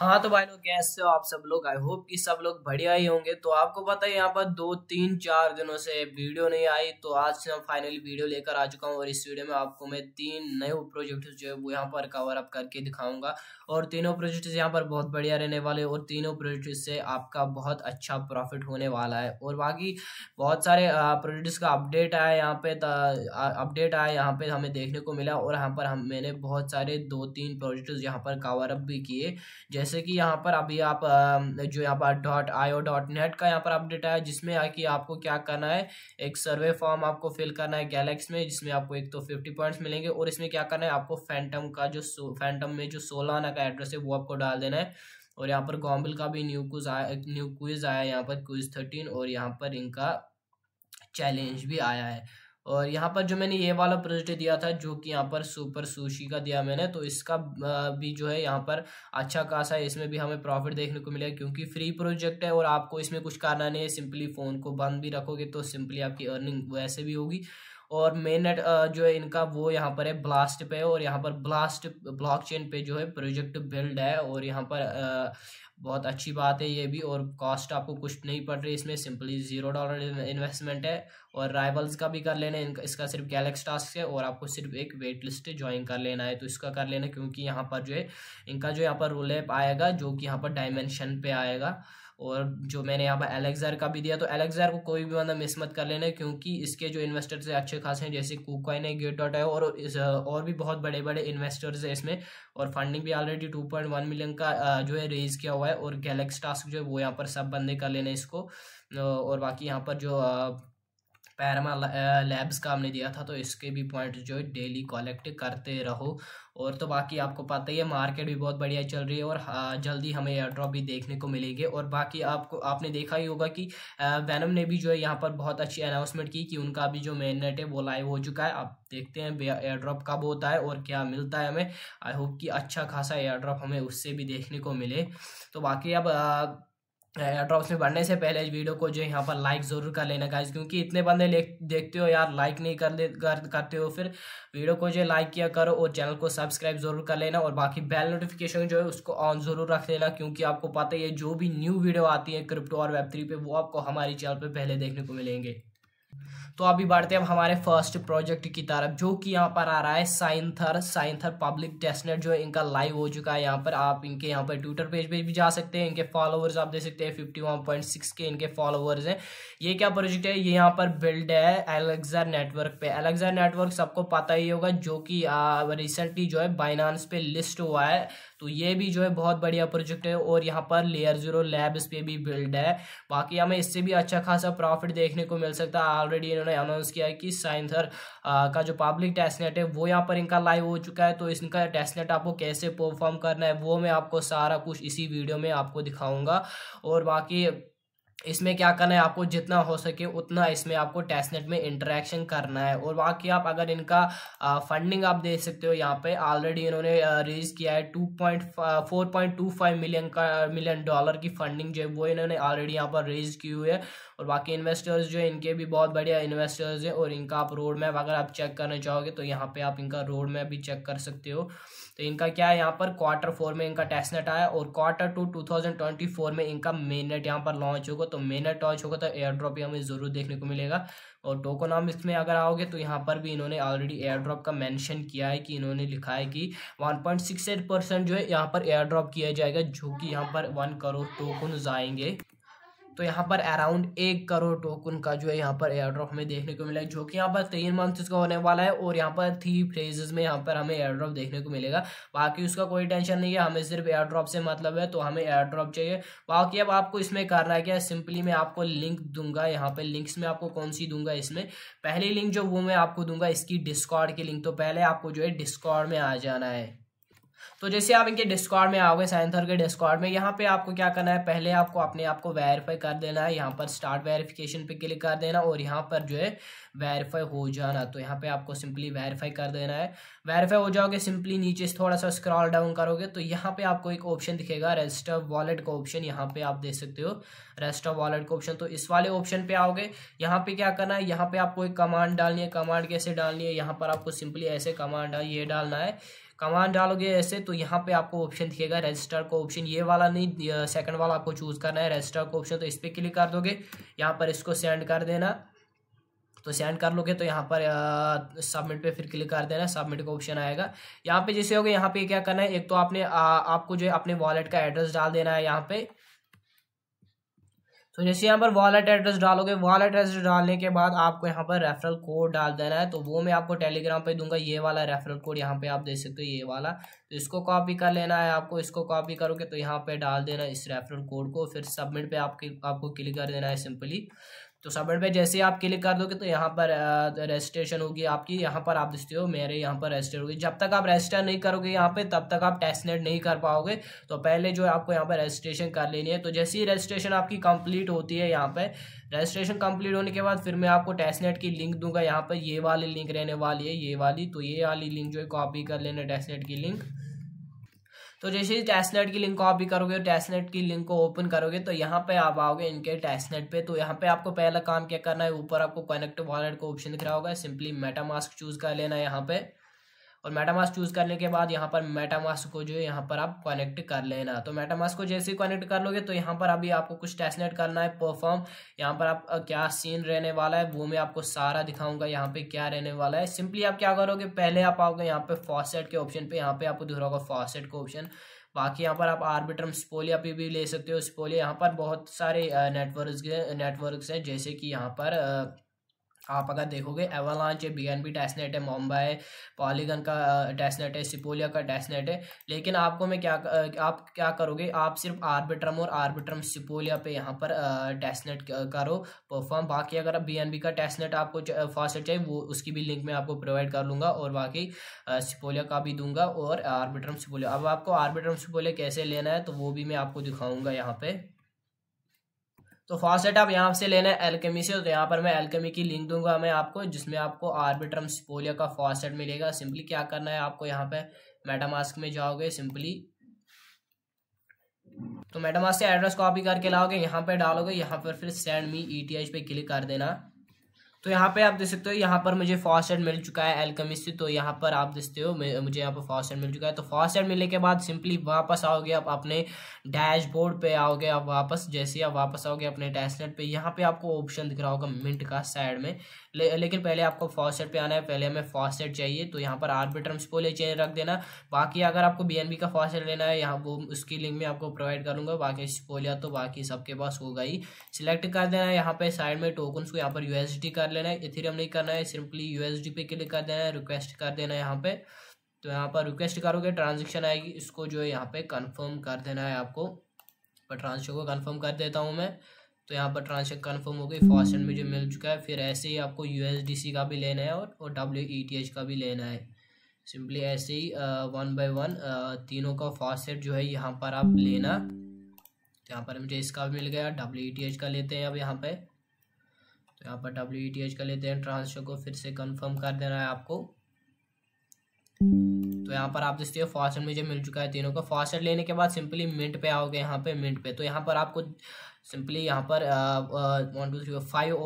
हाँ तो भाई लोग कैसे हो आप सब लोग आई होप कि सब लोग बढ़िया ही होंगे तो आपको पता है यहाँ पर दो तीन चार दिनों से वीडियो नहीं आई तो आज से मैं फाइनली वीडियो लेकर आ चुका हूँ और इस वीडियो में आपको मैं तीन नए प्रोजेक्ट जो है वो यहाँ पर कवर अप करके दिखाऊंगा और तीनों प्रोजेक्ट यहाँ पर बहुत बढ़िया रहने वाले और तीनों प्रोजेक्ट से आपका बहुत अच्छा प्रॉफिट होने वाला है और बाकी बहुत सारे प्रोजेक्ट्स का अपडेट आया यहाँ पे अपडेट आया यहाँ पे हमें देखने को मिला और यहाँ पर हम मैंने बहुत सारे दो तीन प्रोजेक्ट यहाँ पर कवर अप भी किए जैसे जैसे कि यहाँ पर अभी आप जो यहाँ पर dot I O dot net का यहाँ पर अपडेट आया जिसमें आ कि आपको क्या करना है एक सर्वे फॉर्म आपको फिल करना है गैलेक्स में जिसमें आपको एक तो फिफ्टी पॉइंट्स मिलेंगे और इसमें क्या करना है आपको फैंटम का जो फैंटम में जो सोलाना का एड्रेस है वो आपको डाल देना है और यहाँ पर गॉम्बिल का भी न्यू क्विज आया न्यू क्विज आया यहाँ पर क्विज थर्टीन और यहाँ पर इनका चैलेंज भी आया है और यहाँ पर जो मैंने ये वाला प्रोजेक्ट दिया था जो कि यहाँ पर सुपर सुशी का दिया मैंने तो इसका भी जो है यहाँ पर अच्छा खासा है इसमें भी हमें प्रॉफिट देखने को मिलेगा क्योंकि फ्री प्रोजेक्ट है और आपको इसमें कुछ करना नहीं है सिंपली फ़ोन को बंद भी रखोगे तो सिंपली आपकी अर्निंग वैसे भी होगी और मेन नेट जो है इनका वो यहाँ पर है ब्लास्ट पे और यहाँ पर ब्लास्ट ब्लॉकचेन पे जो है प्रोजेक्ट बिल्ड है और यहाँ पर बहुत अच्छी बात है ये भी और कॉस्ट आपको कुछ नहीं पड़ रही इसमें सिंपली ज़ीरो डॉलर इन्वेस्टमेंट है और राइवल्स का भी कर लेना है इसका सिर्फ गैलेक्स टास्क है और आपको सिर्फ एक वेट लिस्ट ज्वाइन कर लेना है तो इसका कर लेना क्योंकि यहाँ पर जो है इनका जो यहाँ पर रोल एप आएगा जो कि यहाँ पर डायमेंशन पे आएगा और जो मैंने यहाँ पर एलेक्ज़ार का भी दिया तो एलेक्सर को कोई भी बंदा मिस मत कर लेना क्योंकि इसके जो इन्वेस्टर्स है अच्छे खासे हैं जैसे कुकॉइन है गेट डॉट है और इस और भी बहुत बड़े बड़े इन्वेस्टर्स है इसमें और फंडिंग भी already two point one million का जो है रेज किया हुआ है और गैलेक्स टास्क जो है वो यहाँ पर सब बंदे कर लेना इसको और बाकी यहाँ पर जो पैरमा लैब्स का हमने दिया था तो इसके भी पॉइंट जो है डेली कलेक्ट करते रहो और तो बाकी आपको पता ही है मार्केट भी बहुत बढ़िया चल रही है और जल्दी हमें एयर ड्रॉप भी देखने को मिलेंगे और बाकी आपको आपने देखा ही होगा कि वैनम ने भी जो है यहाँ पर बहुत अच्छी अनाउंसमेंट की कि उनका भी जो मेन नेट है वो लाइव हो चुका है आप देखते हैं एयर ड्रॉप कब होता है और क्या मिलता है हमें आई होप कि अच्छा खासा एयर ड्रॉप हमें उससे भी देखने को मिले तो बाकी अब ड्रॉप्स में बढ़ने से पहले वीडियो को जो यहाँ पर लाइक ज़रूर कर लेना गाइज क्योंकि इतने बंदे देखते हो यार लाइक नहीं कर ले कर, करते हो फिर वीडियो को जो लाइक किया करो और चैनल को सब्सक्राइब जरूर कर लेना और बाकी बेल नोटिफिकेशन जो है उसको ऑन जरूर रख लेना क्योंकि आपको पता है जो भी न्यू वीडियो आती है क्रिप्टो और वेब थ्री पे वो आपको हमारी चैनल पर पहले देखने को मिलेंगे तो अभी बढ़ते हैं हमारे फर्स्ट प्रोजेक्ट की तरफ जो कि यहाँ पर आ रहा है साइंथर साइंथर पब्लिक टेस्टनेट जो इनका लाइव हो चुका है यहाँ पर आप इनके यहाँ पर ट्विटर पेज पे भी जा सकते हैं इनके फॉलोअर्स आप देख सकते हैं फिफ्टी वन पॉइंट सिक्स के इनके फॉलोअर्स हैं ये क्या प्रोजेक्ट है ये यहाँ पर बिल्ड है एलेक्सा नेटवर्क पे एलेक्सा नेटवर्क सबको पता ही होगा जो कि रिसेंटली जो है बाइनानस पे लिस्ट हुआ है तो ये भी जो है बहुत बढ़िया प्रोजेक्ट है और यहाँ पर लेयर जीरो लैब्स पे भी बिल्ड है बाकी हमें इससे भी अच्छा खासा प्रॉफिट देखने को मिल सकता है ऑलरेडी इन्होंने अनाउंस किया है कि साइंसर का जो पब्लिक टेस्टनेट है वो यहाँ पर इनका लाइव हो चुका है तो इनका टेस्टनेट आपको कैसे परफॉर्म करना है वो मैं आपको सारा कुछ इसी वीडियो में आपको दिखाऊंगा और बाकी इसमें क्या करना है आपको जितना हो सके उतना इसमें आपको टेस्टनेट में इंटरेक्शन करना है और बाकी आप अगर इनका फंडिंग आप देख सकते हो यहाँ पे ऑलरेडी इन्होंने रेज किया है two point four point two five million का मिलियन डॉलर की फंडिंग जो है वो इन्होंने ऑलरेडी यहाँ पर रेज की हुई है और बाकी इन्वेस्टर्स जो है इनके भी बहुत बढ़िया इन्वेस्टर्स हैं और इनका आप रोड मैप अगर आप चेक करना चाहोगे तो यहाँ पर आप इनका रोड मैप भी चेक कर सकते हो तो इनका क्या है यहाँ पर क्वार्टर फोर में इनका टेस्ट नेट आया और quarter two two thousand twenty four में इनका नेट यहाँ पर लॉन्च होगा तो नेट लॉन्च होगा तो एयर ड्रॉप भी हमें ज़रूर देखने को मिलेगा और टोकोनाम इसमें अगर आओगे तो यहाँ पर भी इन्होंने ऑलरेडी एयर ड्रॉप का मेंशन किया है कि इन्होंने लिखा है कि 1.68 परसेंट जो है यहाँ पर एयर ड्रॉप किया जाएगा जो कि यहाँ पर वन करोड़ टोकन जाएंगे तो यहाँ पर अराउंड एक करोड़ टोकन का जो है यहाँ पर एयर ड्रॉप हमें देखने को मिला जो कि यहाँ पर तीन मंथ का होने वाला है और यहाँ पर थ्री फ्रेजेस में यहाँ पर हमें एयर ड्रॉप देखने को मिलेगा बाकी उसका कोई टेंशन नहीं है हमें सिर्फ एयर ड्रॉप से मतलब है तो हमें एयर ड्रॉप चाहिए बाकी अब आपको इसमें करना क्या है सिंपली मैं आपको लिंक दूंगा यहाँ पर लिंक्स में आपको कौन सी दूंगा इसमें पहली लिंक जो वो मैं आपको दूंगा इसकी डिस्कॉर्ड की लिंक तो पहले आपको जो है डिस्कॉर्ड में आ जाना है तो जैसे आप इनके डिस्कॉर्ड में आओगे साइंथर के डिस्कॉर्ड में यहाँ पे आपको क्या करना है पहले आपको अपने आप को वेरीफाई कर देना है यहाँ पर स्टार्ट वेरिफिकेशन पे क्लिक कर देना और यहाँ पर जो है वेरीफाई हो जाना तो यहाँ पे आपको सिंपली वेरीफाई कर देना है वेरीफाई हो जाओगे सिंपली नीचे थोड़ा सा स्क्रॉल डाउन करोगे तो यहाँ पे आपको एक ऑप्शन दिखेगा रेस्ट ऑफ वॉलेट का ऑप्शन यहाँ पे आप देख सकते हो रेस्ट ऑफ वॉलेट का ऑप्शन तो इस वाले ऑप्शन पे आओगे यहाँ पे क्या करना है यहाँ पे आपको एक कमांड डालनी है कमांड कैसे डालनी है यहाँ पर आपको सिंपली ऐसे कमांड ये डालना है कमांड डालोगे ऐसे तो यहाँ पे आपको ऑप्शन दिखेगा रजिस्टर का ऑप्शन ये वाला नहीं सेकंड वाला आपको चूज़ करना है रजिस्टर का ऑप्शन तो इस पर क्लिक कर दोगे यहाँ पर इसको सेंड कर देना तो सेंड कर लोगे तो यहाँ पर सबमिट पे फिर क्लिक कर देना सबमिट का ऑप्शन आएगा यहाँ पे जैसे होगा यहाँ पे क्या करना है एक तो आपने आ, आपको जो है अपने वॉलेट का एड्रेस डाल देना है यहाँ पे तो जैसे यहाँ पर वॉलेट एड्रेस डालोगे वॉलेट एड्रेस डालने के बाद आपको यहाँ पर रेफरल कोड डाल देना है तो वो मैं आपको टेलीग्राम पे दूंगा ये वाला रेफरल कोड यहाँ पे आप दे सकते हो ये वाला तो इसको कॉपी कर लेना है आपको इसको कॉपी करोगे तो यहाँ पे डाल देना इस रेफरल कोड को फिर सबमिट पर आपके आपको क्लिक कर देना है सिंपली तो सबमिट पे जैसे ही आप क्लिक कर दोगे तो यहाँ पर रजिस्ट्रेशन होगी आपकी यहाँ पर आप देखते हो मेरे यहाँ पर रजिस्टर होगी जब तक आप रजिस्टर नहीं करोगे यहाँ पे तब तक आप टेस्टनेट नहीं कर पाओगे तो पहले जो आपको यहाँ पर रजिस्ट्रेशन कर लेनी है तो जैसे ही रजिस्ट्रेशन आपकी कंप्लीट होती है यहाँ पर रजिस्ट्रेशन कंप्लीट होने के बाद फिर मैं आपको टेस्टनेट की लिंक दूंगा यहाँ पर ये वाली लिंक रहने वाली है ये वाली तो ये वाली लिंक जो है कॉपी कर लेना टेस्टनेट की लिंक तो जैसे ही टेस्टनेट की लिंक को कॉपी करोगे टेस्टनेट की लिंक को ओपन करोगे तो यहाँ पे आप आओगे इनके टेस्टनेट पे तो यहाँ पे आपको पहला काम क्या करना है ऊपर आपको कनेक्ट वॉलेट का ऑप्शन दिख रहा होगा सिंपली मेटामास्क चूज कर लेना है यहाँ पे और मेटामास्क चूज़ करने के बाद यहाँ पर मेटामास्क को जो है यहाँ पर आप कनेक्ट कर लेना तो मेटामास्क को जैसे ही कनेक्ट कर लोगे तो यहाँ पर अभी आपको कुछ टेस्टनेट करना है परफॉर्म यहाँ पर आप क्या सीन रहने वाला है वो मैं आपको सारा दिखाऊंगा यहाँ पे क्या रहने वाला है सिंपली आप क्या करोगे पहले आप आओगे यहाँ पे फॉसेट के ऑप्शन पे यहाँ पे आपको दिख रहा होगा फॉसेट का ऑप्शन बाकी यहाँ पर आप आर्बिट्रम स्पोलिया पे भी ले सकते हो स्पोलिया यहाँ पर बहुत सारे नेटवर्क नेटवर्क हैं जैसे कि यहाँ पर आप अगर देखोगे एवालांच है बी एन बी टेस्टनेट है मुंबई पॉलीगन का टेस्टनेट है सिपोलिया का टेस्टनेट है लेकिन आपको मैं क्या आप क्या करोगे आप सिर्फ आर्बिट्रम और आर्बिट्रम सिपोलिया पे यहाँ पर टेस्टनेट करो परफॉर्म बाकी अगर बी एन बी का टेस्टनेट आपको फास्ट चाहिए वो उसकी भी लिंक मैं आपको प्रोवाइड कर लूँगा और बाकी सिपोलिया का भी दूंगा और आर्बिट्रम सिपोलिया अब आपको आर्बिट्रम सिपोलिया कैसे लेना है तो वो भी मैं आपको दिखाऊँगा यहाँ पर तो फॉसेट आप यहाँ से लेना है एल्केमी से तो यहाँ पर मैं एल्केमी की लिंक दूंगा मैं आपको जिसमें आपको आर्बिट्रम स्पोलिया का फॉसेट मिलेगा सिंपली क्या करना है आपको यहाँ पे मेटामास्क में जाओगे सिंपली तो मेटामास्क से एड्रेस कॉपी करके लाओगे यहाँ पे डालोगे यहाँ पर फिर सेंड मी ई पे क्लिक कर देना तो यहाँ पे आप देख सकते हो यहाँ पर मुझे फर्स्ट एड मिल चुका है एलकमिस्ट से तो यहाँ पर आप देखते हो मुझे यहाँ पर फास्ट एड मिल चुका है तो फास्ट एड मिलने के बाद सिंपली वापस आओगे आप अपने डैशबोर्ड पे आओगे आप वापस जैसे ही आप वापस आओगे अपने डैशनेट पे यहाँ पे आपको ऑप्शन दिख रहा होगा मिनट का साइड में ले, लेकिन पहले आपको फास्ट एड पे आना है पहले हमें फर्स्ट चाहिए तो यहाँ पर आर्बिटर को ले चेंज रख देना बाकी अगर आपको बी का फर्स्ट एड लेना है यहाँ वो उसकी लिंक में आपको प्रोवाइड करूंगा बाकी स्पोलिया तो बाकी सबके पास होगा ही सिलेक्ट कर देना है यहाँ पे साइड में टोकन को यहाँ पर यूएसडी कर कर लेना है इथेरियम नहीं करना है सिंपली यूएसडी पे क्लिक कर देना है रिक्वेस्ट कर देना है यहाँ पे तो यहाँ पर रिक्वेस्ट करोगे ट्रांजेक्शन आएगी इसको जो है यहाँ पे कंफर्म कर देना है आपको पर ट्रांजेक्शन को कंफर्म कर देता हूँ मैं तो यहाँ पर ट्रांजेक्शन कन्फर्म हो गई फास्ट एंड मुझे मिल चुका है फिर ऐसे ही आपको यू का भी लेना है और डब्ल्यू e का भी लेना है सिंपली ऐसे ही वन बाई वन तीनों का फॉसेट जो है यहाँ पर आप लेना यहाँ पर मुझे इसका भी मिल गया डब्ल्यू e का लेते हैं अब यहाँ पर तो यहाँ पर डब्ल्यू ई e लेते हैं ट्रांसफर को फिर से कंफर्म कर देना है आपको तो यहाँ पर आप देखते हो फॉसेट मुझे मिल चुका है तीनों का फॉसेट लेने के बाद सिंपली मिनट पे आओगे यहाँ पे मिनट पे तो यहाँ पर आपको सिंपली यहाँ पर वन टू थ्री फाइव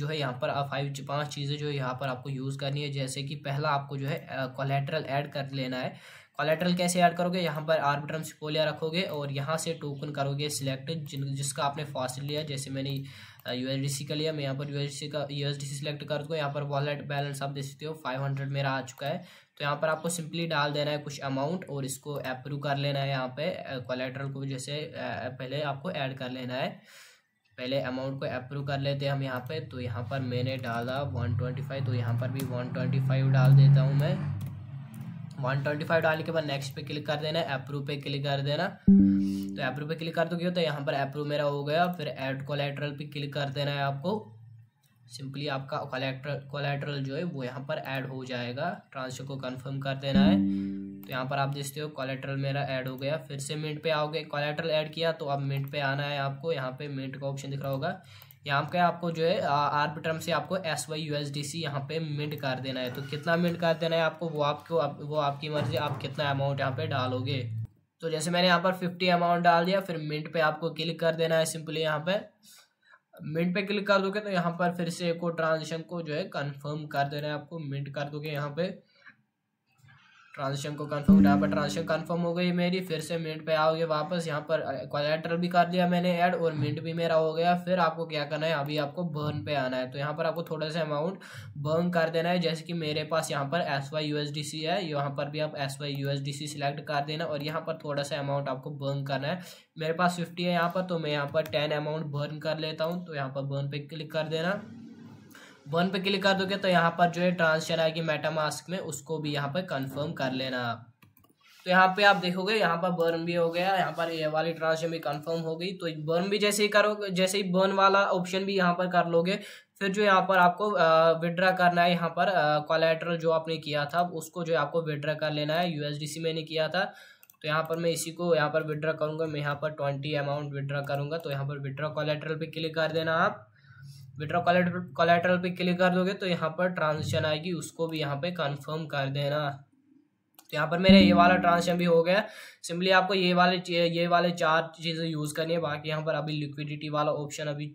जो है यहाँ पर फाइव पांच चीज़ें जो है यहाँ पर आपको यूज़ करनी है जैसे कि पहला आपको जो है कोलेट्रल ऐड कर लेना है कॉलेट्रल कैसे ऐड करोगे यहाँ पर आर्बिट्रम टर्म सिकोलिया रखोगे और यहाँ से टोकन करोगे सिलेक्ट जिन जिसका आपने फास्ट लिया जैसे मैंने यू का लिया मैं यहाँ पर यू का यू सी सिलेक्ट कर दूँगा यहाँ पर वॉलेट बैलेंस आप देख सकते हो फाइव हंड्रेड मेरा आ चुका है तो यहाँ पर आपको सिंपली डाल देना है कुछ अमाउंट और इसको अप्रूव कर लेना है यहाँ पर कॉलेट्रल को जैसे पहले आपको ऐड कर लेना है पहले अमाउंट को अप्रूव कर लेते हैं हम यहाँ पे तो यहाँ पर मैंने डाला वन ट्वेंटी फाइव तो यहाँ पर भी वन ट्वेंटी फाइव डाल देता हूँ मैं वन ट्वेंटी फाइव डालने के बाद नेक्स्ट पे क्लिक कर देना अप्रूव पे क्लिक कर देना तो अप्रूव पे क्लिक कर दोगे तो यहाँ पर अप्रूव मेरा हो गया फिर एड कोलेट्रल पे क्लिक कर देना है आपको सिंपली आपका कोलेट्रल कोलेट्रल जो है वो यहाँ पर ऐड हो जाएगा ट्रांसफर को कंफर्म कर देना है तो यहाँ पर आप देखते हो कोलेट्रल मेरा ऐड हो गया फिर से मिनट पे आओगे कोलेट्रल ऐड किया तो अब मिनट पे आना है आपको यहाँ पे मिनट का ऑप्शन दिख रहा होगा यहाँ पे आपको जो है आर्बिट्रम से आपको S Y U S D C यहाँ पे मिंट कर देना है तो कितना मिंट कर देना है आपको वो आपको आप, वो आपकी मर्जी आप कितना अमाउंट यहाँ पे डालोगे तो जैसे मैंने यहाँ पर फिफ्टी अमाउंट डाल दिया फिर मिंट पे आपको क्लिक कर देना है सिंपली यहाँ पे मिनट पे क्लिक कर दोगे तो यहाँ पर फिर से को ट्रांजेक्शन को जो है कंफर्म कर देना है आपको मिनट कर दोगे यहाँ पे ट्रांजेक्शन को कन्फर्म यहाँ पर ट्रांजेक्शन कन्फर्म हो गई मेरी फिर से मिनट पे आओगे वापस यहाँ पर क्वालेटर भी कर लिया मैंने ऐड और मिनट भी मेरा हो गया फिर आपको क्या करना है अभी आपको बर्न पे आना है तो यहाँ पर आपको थोड़ा सा अमाउंट बर्न कर देना है जैसे कि मेरे पास यहाँ पर S Y U S D C है यहाँ पर भी आप S Y U S D C select कर देना और यहाँ पर थोड़ा सा अमाउंट आपको बर्न करना है मेरे पास फिफ्टी है यहाँ पर तो मैं यहाँ पर टेन अमाउंट बर्न कर लेता हूँ तो यहाँ पर बर्न पे क्लिक कर देना वन पे क्लिक कर दोगे तो यहाँ पर जो है ट्रांसक्शन आएगी मेटामास्क में उसको भी यहाँ पर कंफर्म कर लेना आप तो यहाँ पे आप देखोगे यहाँ पर बर्न भी हो गया यहाँ पर ये वाली ट्रांजेक्शन भी कंफर्म हो गई तो बर्न भी जैसे ही करोगे जैसे ही बर्न वाला ऑप्शन भी यहाँ पर कर लोगे फिर जो यहाँ पर आपको विड्रा करना है यहाँ पर कोलेट्रल जो आपने किया था उसको जो आपको विड्रा कर लेना है यूएसडीसी नहीं किया था तो यहाँ पर मैं इसी को यहाँ पर विड्रा करूँगा मैं यहाँ पर ट्वेंटी अमाउंट विड्रा करूँगा तो यहाँ पर विड्रा कोलेट्रल पर क्लिक कर देना आप विड्रॉ कोलेटरल पे क्लिक कर दोगे तो यहाँ पर ट्रांजेक्शन आएगी उसको भी यहाँ पे कंफर्म कर देना तो यहाँ पर मेरे ये वाला ट्रांजेक्शन भी हो गया सिंपली आपको ये वाले ये वाले चार चीज़ें यूज़ करनी है बाकी यहाँ पर अभी लिक्विडिटी वाला ऑप्शन अभी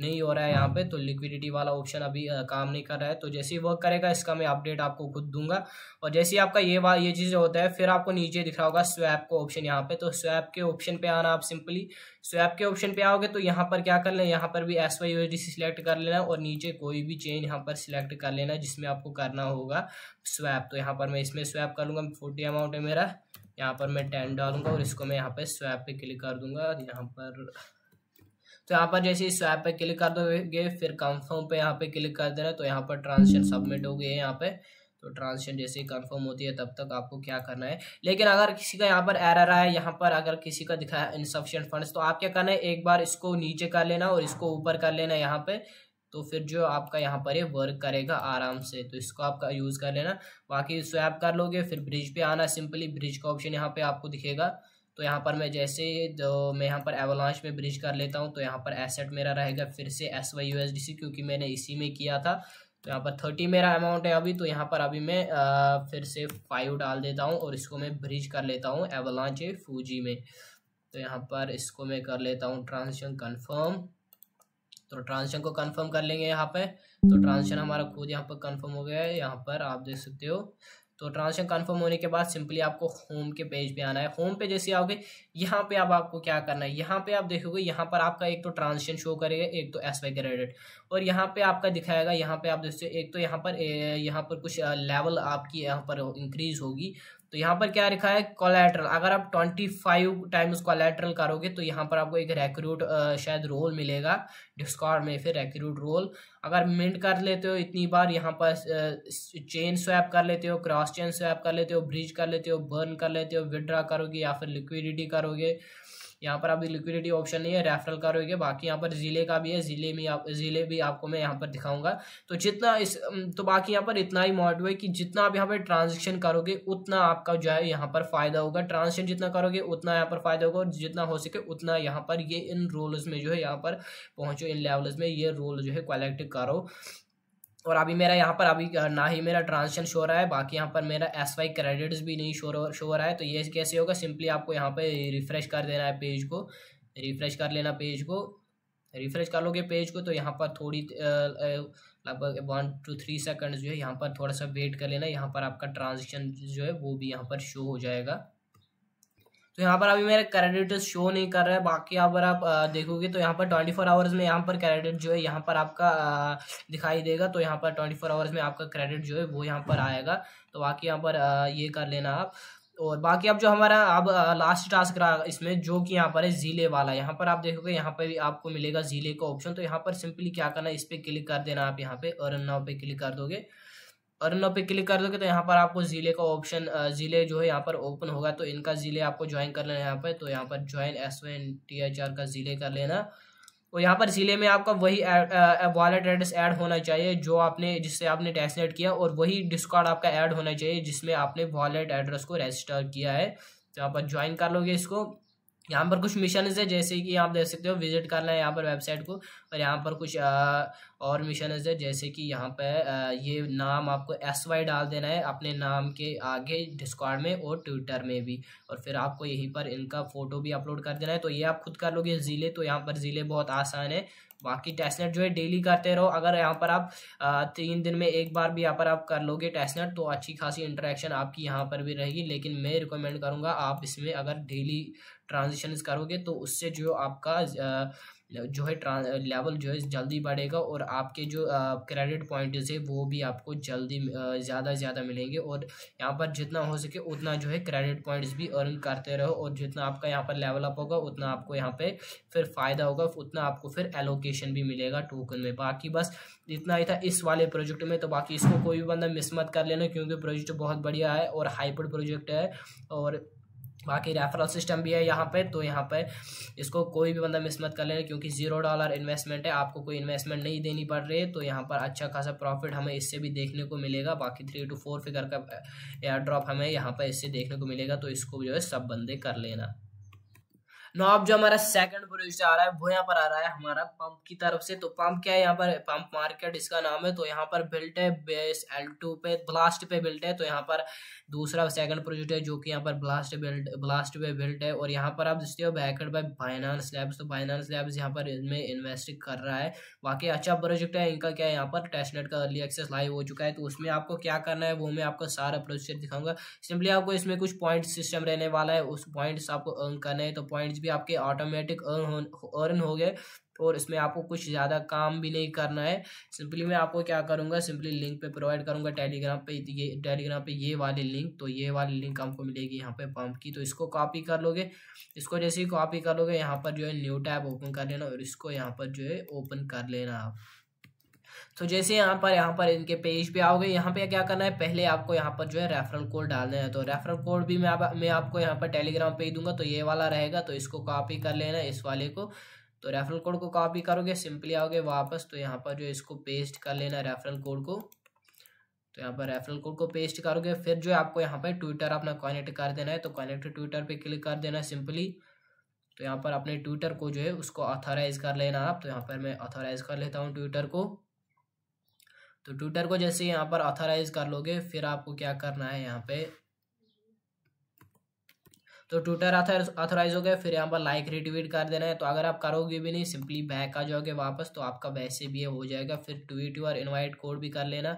नहीं हो रहा है यहाँ पे तो लिक्विडिटी वाला ऑप्शन अभी आ, काम नहीं कर रहा है तो जैसे ही वर्क करेगा इसका मैं अपडेट आपको खुद दूंगा और जैसे ही आपका ये वा ये चीज़ होता है फिर आपको नीचे दिख रहा होगा स्वैप का ऑप्शन यहाँ पे तो स्वैप के ऑप्शन पे आना आप सिंपली स्वैप के ऑप्शन पे आओगे तो यहाँ पर क्या कर लें यहाँ पर भी एस वाई डी सिलेक्ट कर लेना और नीचे कोई भी चेन यहाँ पर सिलेक्ट कर लेना जिसमें आपको करना होगा स्वैप तो यहाँ पर मैं इसमें स्वैप कर लूँगा फोर्टी अमाउंट है मेरा यहाँ पर मैं टेन डालूंगा और इसको मैं यहाँ पर स्वैप पर क्लिक कर दूंगा यहाँ पर तो यहाँ पर जैसे स्वैप पे क्लिक कर दोगे फिर कंफर्म पे यहाँ पे क्लिक कर देना तो यहाँ पर ट्रांजेक्शन सबमिट हो गई है यहाँ पे तो ट्रांजेक्शन जैसे ही कंफर्म होती है तब तक आपको क्या करना है लेकिन अगर किसी का यहाँ पर एरर आया यहाँ पर अगर किसी का दिखा है इनसफिशेंट फंड तो आप क्या करना है एक बार इसको नीचे कर लेना और इसको ऊपर कर लेना यहाँ पे तो फिर जो आपका यहाँ पर ये वर्क करेगा आराम से तो इसको आपका यूज़ कर लेना बाकी स्वैप कर लोगे फिर ब्रिज पे आना सिंपली ब्रिज का ऑप्शन यहाँ पे आपको दिखेगा तो यहाँ पर मैं जैसे जो मैं यहाँ पर एवलॉन्च में ब्रिज कर लेता हूँ तो यहाँ पर एसेट मेरा रहेगा फिर से S Y U S D C क्योंकि मैंने इसी में किया था तो यहाँ पर थर्टी मेरा अमाउंट है अभी तो यहाँ पर अभी मैं आ, फिर से फाइव डाल देता हूँ और इसको मैं ब्रिज कर लेता हूँ एवलांच फूजी में तो यहाँ पर इसको मैं कर लेता हूँ ट्रांजेक्शन कन्फर्म तो ट्रांजेक्शन को कन्फर्म कर लेंगे यहाँ पे तो ट्रांजेक्शन हमारा खुद यहाँ पर कन्फर्म हो गया है यहाँ पर आप देख सकते हो तो ट्रांजेक्शन कन्फर्म होने के बाद सिंपली आपको होम के पेज पे आना है होम पे जैसे आओगे यहाँ पे अब आप आपको क्या करना है यहाँ पे आप देखोगे यहाँ पर आपका एक तो ट्रांजेक्शन शो करेगा एक तो एस वाई क्रेडिट और यहाँ पे आपका दिखाएगा यहाँ पे आप देखते एक तो यहाँ पर यहाँ पर कुछ लेवल आपकी यहाँ पर इंक्रीज होगी तो यहाँ पर क्या लिखा है कॉलेट्रल अगर आप ट्वेंटी फाइव टाइम्स कोलेट्रल करोगे तो यहाँ पर आपको एक रिक्रूट शायद रोल मिलेगा डिस्कॉर्ड में फिर रिक्रूट रोल अगर मिंट कर लेते हो इतनी बार यहाँ पर चेन स्वैप कर लेते हो क्रॉस चेन स्वैप कर लेते हो ब्रिज कर लेते हो बर्न कर लेते हो विड्रा करोगे या फिर लिक्विडिटी करोगे यहाँ पर आप लिक्विडिटी ऑप्शन नहीं है रेफरल का रहोगे बाकी यहाँ पर ज़िले का भी है ज़िले में आप ज़िले भी आपको मैं यहाँ पर दिखाऊंगा तो जितना इस तो बाकी यहाँ पर इतना ही मॉडल है कि जितना आप यहाँ पर ट्रांजेक्शन करोगे उतना आपका जो है यहाँ पर फ़ायदा होगा ट्रांजेक्शन जितना करोगे उतना यहाँ पर फ़ायदा होगा और जितना हो सके उतना यहाँ पर ये इन रोल्स में जो है यहाँ पर पहुँचो इन लेवल्स में ये रोल जो है कलेक्ट करो और अभी मेरा यहाँ पर अभी ना ही मेरा ट्रांजेक्शन शो रहा है बाकी यहाँ पर मेरा एस वाई क्रेडिट्स भी नहीं शो शो हो रहा है तो ये कैसे होगा सिंपली आपको यहाँ पर रिफ़्रेश कर देना है पेज को रिफ़्रेश कर लेना पेज को रिफ़्रेश कर लोगे पेज को तो यहाँ पर थोड़ी लगभग वन टू थ्री सेकंड्स जो है यहाँ पर थोड़ा सा वेट कर लेना यहाँ पर आपका ट्रांजेक्शन जो है वो भी यहाँ पर शो हो जाएगा तो यहाँ पर अभी मेरा क्रेडिट शो नहीं कर रहा है बाकी यहाँ पर आप देखोगे तो यहाँ पर ट्वेंटी फोर आवर्स में यहाँ पर क्रेडिट जो है यहाँ पर आपका दिखाई देगा तो यहाँ पर ट्वेंटी फोर आवर्स में आपका क्रेडिट जो है वो यहाँ पर आएगा तो बाकी यहाँ पर ये कर लेना आप और बाकी अब जो हमारा अब लास्ट टास्क रहा इसमें जो कि यहाँ पर है ज़िले वाला यहाँ पर आप देखोगे यहाँ पर भी आपको मिलेगा ज़िले का ऑप्शन तो यहाँ पर सिंपली क्या करना है इस पर क्लिक कर देना आप यहाँ पे और नाव पे क्लिक कर दोगे और इन पे क्लिक कर दोगे तो यहाँ पर आपको ज़िले का ऑप्शन ज़िले जो है यहाँ पर ओपन होगा तो इनका ज़िले आपको ज्वाइन कर लेना यहाँ पर तो यहाँ पर join S O N T H R का ज़िले कर लेना और यहाँ पर ज़िले में आपका वही वॉलेट एड्रेस ऐड होना चाहिए जो आपने जिससे आपने टैक्सनेट किया और वही डिस्कॉर्ड आपका ऐड होना चाहिए जिसमें आपने वॉलेट एड्रेस को रजिस्टर किया है तो यहाँ पर ज्वाइन कर लोगे इसको यहाँ पर कुछ मिशन है जैसे कि आप देख सकते हो विजिट करना है यहाँ पर वेबसाइट को और यहाँ पर कुछ आ, और मिशन है जैसे कि यहाँ पर ये नाम आपको एस वाई डाल देना है अपने नाम के आगे डिस्कॉर्ड में और ट्विटर में भी और फिर आपको यहीं पर इनका फ़ोटो भी अपलोड कर देना है तो ये आप खुद कर लोगे ज़िले तो यहाँ पर ज़िले बहुत आसान है बाकी टेस्टनेट जो है डेली करते रहो अगर यहाँ पर आप तीन दिन में एक बार भी यहाँ पर आप कर लोगे टेस्टनेट तो अच्छी खासी इंटरेक्शन आपकी यहाँ पर भी रहेगी लेकिन मैं रिकमेंड करूँगा आप इसमें अगर डेली ट्रांजेक्शन करोगे तो उससे जो आपका जो है लेवल जो है जल्दी बढ़ेगा और आपके जो क्रेडिट पॉइंट्स है वो भी आपको जल्दी ज़्यादा ज़्यादा मिलेंगे और यहाँ पर जितना हो सके उतना जो है क्रेडिट पॉइंट्स भी अर्न करते रहो और जितना आपका यहाँ पर लेवल अप होगा उतना आपको यहाँ पे फिर फ़ायदा होगा उतना आपको फिर एलोकेशन भी मिलेगा टोकन में बाकी बस इतना ही था इस वाले प्रोजेक्ट में तो बाकी इसको कोई भी बंदा मिस मत कर लेना क्योंकि प्रोजेक्ट बहुत बढ़िया है और हाइपर प्रोजेक्ट है और बाकी रेफरल सिस्टम भी है यहाँ पे तो यहाँ पे इसको कोई भी बंदा मिस मत कर ले क्योंकि जीरो डॉलर इन्वेस्टमेंट है आपको कोई इन्वेस्टमेंट नहीं देनी पड़ रही है तो यहाँ पर अच्छा खासा प्रॉफिट हमें इससे भी देखने को मिलेगा बाकी थ्री टू फोर फिगर का एयर uh, ड्रॉप हमें यहाँ पर इससे देखने को मिलेगा तो इसको जो है सब बंदे कर लेना नो अब जो हमारा सेकंड प्रोजेक्ट आ रहा है वो यहाँ पर आ रहा है हमारा पंप की तरफ से तो पंप क्या है यहाँ पर पंप मार्केट इसका नाम है तो यहाँ पर बिल्ट है बेस एल टू पे ब्लास्ट पे बिल्ट है तो यहाँ पर दूसरा सेकंड प्रोजेक्ट है जो कि यहाँ पर ब्लास्ट बिल्ट ब्लास्ट पे बिल्ट है और यहाँ पर आप देखते हो बैकड बाय बाइनांस लैब्स तो बाइनांस लैब्स यहाँ पर इनमें इन्वेस्ट कर रहा है बाकी अच्छा प्रोजेक्ट है इनका क्या है यहाँ पर टेस्टनेट का अर्ली एक्सेस लाइव हो चुका है तो उसमें आपको क्या करना है वो मैं आपको सारा प्रोजेक्ट दिखाऊंगा सिंपली आपको इसमें कुछ पॉइंट सिस्टम रहने वाला है उस पॉइंट्स आपको अर्न करने हैं तो पॉइंट्स भी आपके ऑटोमेटिक अर्न हो अर्न हो गए और इसमें आपको कुछ ज़्यादा काम भी नहीं करना है सिंपली मैं आपको क्या करूँगा सिंपली लिंक पे प्रोवाइड करूँगा टेलीग्राम पे ये टेलीग्राम पे ये वाली लिंक तो ये वाली लिंक आपको मिलेगी यहाँ पे पंप की तो इसको कॉपी कर लोगे इसको जैसे ही कॉपी कर लोगे यहाँ पर जो है न्यू टैब ओपन कर लेना और इसको यहाँ पर जो है ओपन कर लेना आप तो जैसे यहाँ पर यहाँ पर इनके पेज पे आओगे यहाँ पे क्या करना है पहले आपको यहाँ पर जो है रेफरल कोड डालना है तो रेफरल कोड भी मैं आप, मैं आपको यहाँ पर टेलीग्राम पे ही दूंगा तो ये वाला रहेगा तो इसको कॉपी कर लेना इस वाले को तो रेफरल कोड को कॉपी करोगे सिंपली आओगे वापस तो यहाँ पर जो इसको पेस्ट कर लेना रेफरल कोड को तो यहाँ पर रेफरल कोड को पेस्ट करोगे फिर जो है आपको यहाँ पर ट्विटर अपना कनेक्ट कर देना है तो कनेक्ट ट्विटर पर क्लिक कर देना सिंपली तो यहाँ पर अपने ट्विटर को जो है उसको ऑथोराइज कर लेना आप तो यहाँ पर मैं ऑथोराइज कर लेता हूँ ट्विटर को तो ट्विटर को जैसे यहाँ पर ऑथराइज कर लोगे फिर आपको क्या करना है यहाँ पे तो ट्विटर ऑथराइज हो गया फिर यहाँ पर लाइक रिट्वीट कर देना है तो अगर आप करोगे भी नहीं सिंपली बैक आ जाओगे वापस तो आपका वैसे भी हो जाएगा फिर ट्वीट और इन्वाइट कोड भी कर लेना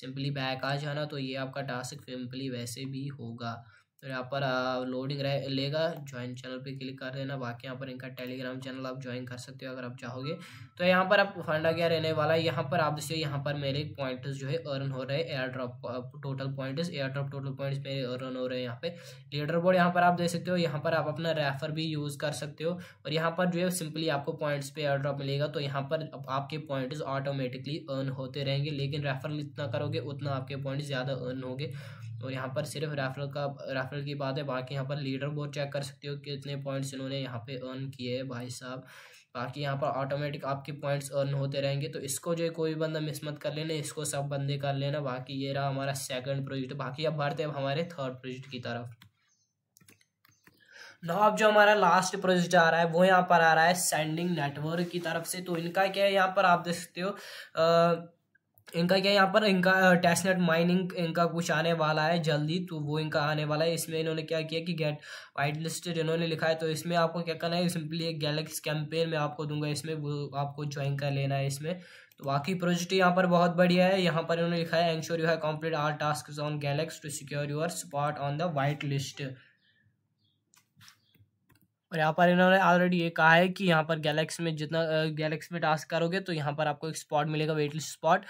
सिंपली बैक आ जाना तो ये आपका टास्क सिंपली वैसे भी होगा तो यहाँ पर लोडिंग रह लेगा ज्वाइन चैनल पे क्लिक कर देना बाकी यहाँ पर इनका टेलीग्राम चैनल आप ज्वाइन कर सकते हो अगर आप चाहोगे तो यहाँ पर आप फंडा क्या रहने वाला है यहाँ पर आप देखिए यहाँ पर मेरे पॉइंट्स जो है अर्न हो रहे हैं air drop total points air drop total points मेरे अर्न हो रहे हैं यहाँ पे लीडर बोर्ड यहाँ पर आप देख सकते हो यहाँ पर आप अपना रेफर भी यूज़ कर सकते हो और यहाँ पर जो है सिंपली आपको पॉइंट्स पे एयर ड्रॉप मिलेगा तो यहाँ पर आपके पॉइंट्स ऑटोमेटिकली अर्न होते रहेंगे लेकिन रेफर जितना करोगे उतना आपके पॉइंट्स ज़्यादा अर्न होंगे और यहाँ पर सिर्फ रेफरल का रेफरल की बात है बाकी यहाँ पर लीडर बोर्ड चेक कर सकते हो कितने पॉइंट्स इन्होंने यहाँ पे अर्न किए हैं भाई साहब बाकी यहाँ पर ऑटोमेटिक आपके पॉइंट्स अर्न होते रहेंगे तो इसको जो कोई बंदा मिस मत कर लेना इसको सब बंदे कर लेना बाकी ये रहा हमारा सेकंड प्रोजेक्ट बाकी अब बढ़ते हैं हमारे थर्ड प्रोजेक्ट की तरफ ना अब जो हमारा लास्ट प्रोजेक्ट आ रहा है वो यहाँ पर आ रहा है सेंडिंग नेटवर्क की तरफ से तो इनका क्या है यहाँ पर आप देख सकते हो आ, इनका क्या यहाँ पर इनका टेस्टनेट माइनिंग इनका कुछ आने वाला है जल्दी तो वो इनका आने वाला है इसमें इन्होंने क्या किया कि गेट वाइट लिस्ट इन्होंने लिखा है तो इसमें आपको क्या करना है सिंपली एक गैलेक्स कैंपेन में आपको दूंगा इसमें वो आपको ज्वाइन कर लेना है इसमें तो बाकी प्रोजेक्ट यहाँ पर बहुत बढ़िया है यहाँ पर इन्होंने लिखा है ensure you have complete our task on Galxe to secure your spot on the white list और यहाँ पर इन्होंने ऑलरेडी ये कहा है कि यहाँ पर गैलेक्स में जितना गैलेक्सी में टास्क करोगे तो यहाँ पर आपको एक स्पॉट मिलेगा वेट स्पॉट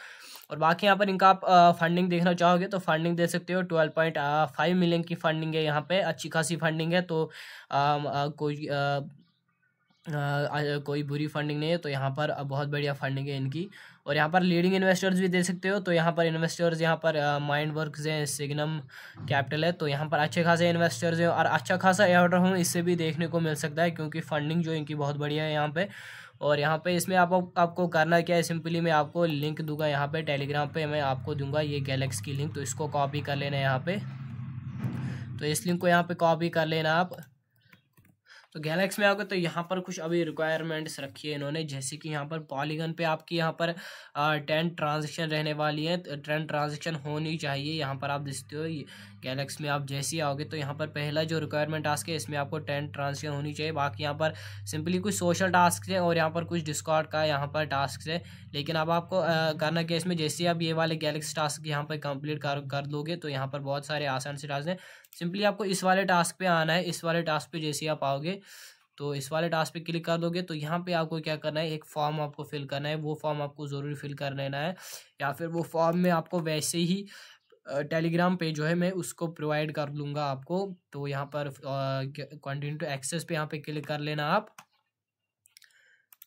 और बाकी यहाँ पर इनका आप फंडिंग देखना चाहोगे तो फंडिंग दे सकते हो ट्वेल्व पॉइंट फाइव मिलियन की फंडिंग है यहाँ पे अच्छी खासी फंडिंग है तो आ, आ, कोई आ, आ, कोई बुरी फंडिंग नहीं है तो यहाँ पर बहुत बढ़िया फंडिंग है इनकी और यहाँ पर लीडिंग इन्वेस्टर्स भी दे सकते हो तो यहाँ पर इन्वेस्टर्स यहाँ पर माइंड वर्क है सिग्नम कैपिटल है तो यहाँ पर अच्छे खासे इन्वेस्टर्स हैं और अच्छा खासा एयरडर हूँ इससे भी देखने को मिल सकता है क्योंकि फंडिंग जो इनकी बहुत बढ़िया है यहाँ पर और यहाँ पे इसमें आप आपको करना क्या है सिंपली मैं आपको लिंक दूंगा यहाँ पे टेलीग्राम पे मैं आपको दूंगा ये गैलेक्स की लिंक तो इसको कॉपी कर लेना यहाँ पे तो इस लिंक को यहाँ पे कॉपी कर लेना आप तो गैलेक्स में आओगे तो यहाँ पर कुछ अभी रिक्वायरमेंट्स रखी है इन्होंने जैसे कि यहाँ पर पॉलीगन पे आपकी यहाँ पर टेन ट्रांजेक्शन रहने वाली है टेन ट्रांजेक्शन होनी चाहिए यहाँ पर आप देखते हो गैलेक्स में आप जैसे ही आओगे तो यहाँ पर पहला जो रिक्वायरमेंट टास्क है इसमें आपको टेन ट्रांसफर होनी चाहिए बाकी यहाँ पर सिंपली कुछ सोशल टास्क है और यहाँ पर कुछ डिस्कॉर्ड का यहाँ पर टास्क है लेकिन अब आपको करना क्या इसमें जैसे आप ये वाले गैलेक्स टास्क यहाँ पर कंप्लीट कर कर दोगे तो यहाँ पर बहुत सारे आसान से टास्क हैं सिंपली आपको इस वाले टास्क पर आना है इस वाले टास्क पर जैसे आप आओगे तो इस वाले टास्क पे क्लिक कर दोगे तो यहाँ पे आपको क्या करना है एक फॉर्म आपको फिल करना है वो फॉर्म आपको जरूरी फिल कर लेना है या फिर वो फॉर्म में आपको वैसे ही टेलीग्राम पे जो है मैं उसको प्रोवाइड कर लूँगा आपको तो यहाँ पर कंटिन्यू टू एक्सेस पे यहाँ पे क्लिक कर लेना आप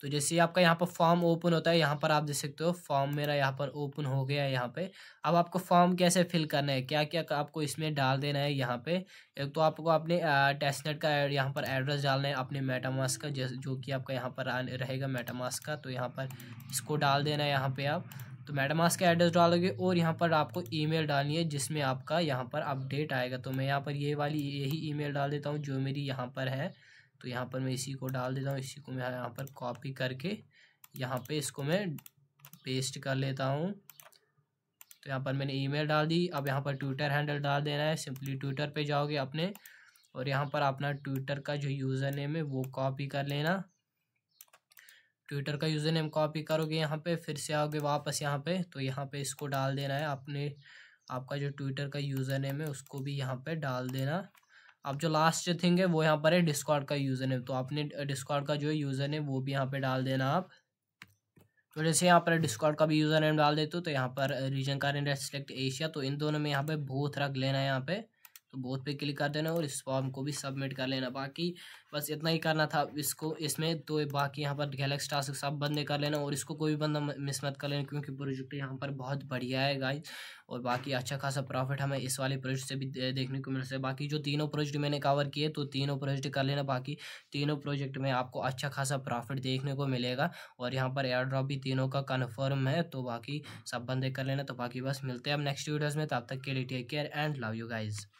तो जैसे आपका यहाँ पर फॉर्म ओपन होता है यहाँ पर आप देख सकते हो फॉर्म मेरा यहाँ पर ओपन हो गया है यहाँ पे अब आपको फॉर्म कैसे फिल करना है क्या क्या आपको इसमें डाल देना है यहाँ पे एक तो आपको अपने टेस्टनेट का यहाँ पर एड्रेस डालना है अपने मेटामास का जो कि आपका यहाँ पर रहेगा मेटामास का तो यहाँ पर इसको डाल देना है यहाँ पर आप तो मेटामास्क का एड्रेस डालोगे और यहाँ पर आपको ईमेल डालनी है जिसमें आपका यहाँ पर अपडेट आएगा तो मैं यहाँ पर ये वाली यही ईमेल डाल देता हूँ जो मेरी यहाँ पर है तो यहाँ पर मैं इसी को डाल देता हूँ इसी को मैं यहाँ पर कॉपी करके यहाँ पे इसको मैं पेस्ट कर लेता हूँ तो यहाँ पर मैंने ईमेल डाल दी अब यहाँ पर ट्विटर हैंडल डाल देना है सिंपली ट्विटर पे जाओगे अपने और यहाँ पर अपना ट्विटर का जो यूज़र नेम है वो कॉपी कर लेना ट्विटर का यूज़र नेम कॉपी करोगे यहाँ पे फिर से आओगे वापस यहाँ पे तो यहाँ पे इसको डाल देना है अपने आपका जो ट्विटर का यूज़र नेम है उसको भी यहाँ पे डाल देना अब जो लास्ट थिंग है वो यहाँ पर है डिस्कॉर्ड का यूज़र नेम तो आपने डिस्कॉर्ड का जो यूज़र नेम वो भी यहाँ पर डाल देना आप तो जैसे यहाँ पर डिस्कॉर्ड का भी यूज़र नेम डाल देते हो तो यहाँ पर रीजन का रेस्ट एशिया तो इन दोनों में यहाँ पर भूत रख लेना है यहाँ पर तो बोथ पे क्लिक कर देना और इस फॉर्म को भी सबमिट कर लेना बाकी बस इतना ही करना था इसको इसमें तो बाकी यहाँ पर गैलेक्स टास्क सब बंदे कर लेना और इसको कोई भी बंदा मिस मत कर लेना क्योंकि प्रोजेक्ट यहाँ पर बहुत बढ़िया है गाइज और बाकी अच्छा खासा प्रॉफिट हमें इस वाले प्रोजेक्ट से भी देखने को मिल सकता है बाकी जो तीनों प्रोजेक्ट मैंने कवर किए तो तीनों प्रोजेक्ट कर लेना बाकी तीनों प्रोजेक्ट में आपको अच्छा खासा प्रॉफिट देखने को मिलेगा और यहाँ पर एयर ड्रॉप भी तीनों का कन्फर्म है तो बाकी सब बंदे कर लेना तो बाकी बस मिलते हैं अब नेक्स्ट वीडियोज़ में तब तक के लिए take care and love you guys